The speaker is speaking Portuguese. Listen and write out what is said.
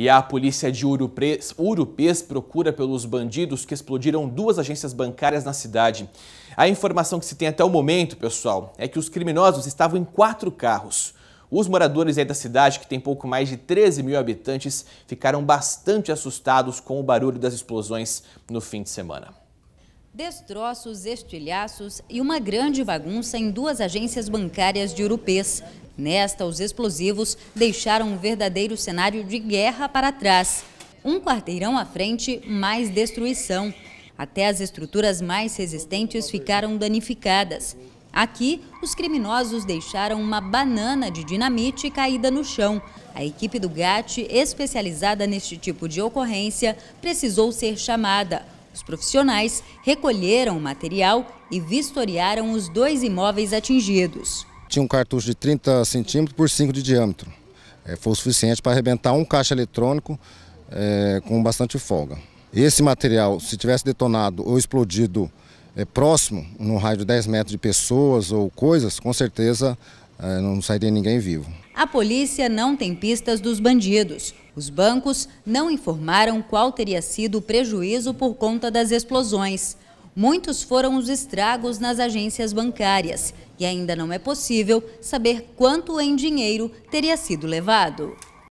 E a polícia de Urupres, Urupês procura pelos bandidos que explodiram duas agências bancárias na cidade. A informação que se tem até o momento, pessoal, é que os criminosos estavam em quatro carros. Os moradores da cidade, que tem pouco mais de 13 mil habitantes, ficaram bastante assustados com o barulho das explosões no fim de semana destroços, estilhaços e uma grande bagunça em duas agências bancárias de Urupês. Nesta, os explosivos deixaram um verdadeiro cenário de guerra para trás. Um quarteirão à frente, mais destruição. Até as estruturas mais resistentes ficaram danificadas. Aqui, os criminosos deixaram uma banana de dinamite caída no chão. A equipe do GAT, especializada neste tipo de ocorrência, precisou ser chamada. Os profissionais recolheram o material e vistoriaram os dois imóveis atingidos. Tinha um cartucho de 30 centímetros por 5 de diâmetro. É, foi o suficiente para arrebentar um caixa eletrônico é, com bastante folga. Esse material, se tivesse detonado ou explodido é, próximo, no raio de 10 metros de pessoas ou coisas, com certeza é, não sairia ninguém vivo. A polícia não tem pistas dos bandidos. Os bancos não informaram qual teria sido o prejuízo por conta das explosões muitos foram os estragos nas agências bancárias e ainda não é possível saber quanto em dinheiro teria sido levado.